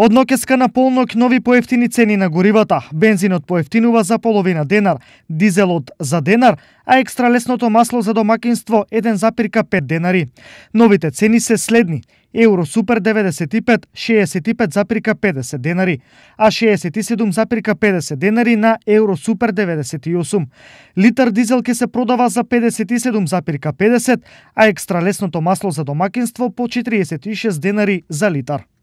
Од Нокеска на полнок нови поевтини цени на горивата. Бензинот поевтинува за половина денар, дизелот за денар, а екстра лесното масло за домакинство 1,5 денари. Новите цени се следни. Евро Супер 95 65,50 денари, а 67,50 денари на Евро Супер 98. Литар дизел ке се продава за 57,50, а екстра лесното масло за домакинство по 46 денари за литар.